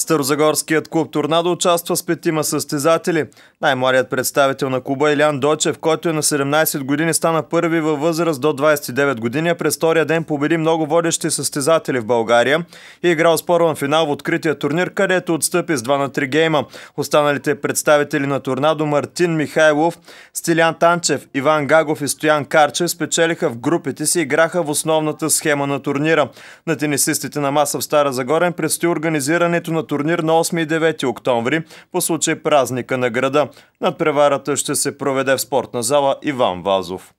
Старозагорският клуб Торнадо участва с петима състезатели. Най-младият представител на клуба е Илян Дочев, който е на 17 години, стана първи във възраст до 29 години, а през втория ден победи много водещи състезатели в България и е играл първан финал в открития турнир, където отстъпи с 2 на 3 гейма. Останалите представители на Торнадо Мартин Михайлов, Стилян Танчев, Иван Гагов и Стоян Карчев спечелиха в групите си и играха в основната схема на турнира. На тенисистите на маса в Стара Загорен предстои организирането на турнир на 8 и 9 октомври по случай празника на града. Над преварата ще се проведе в спортна зала Иван Вазов.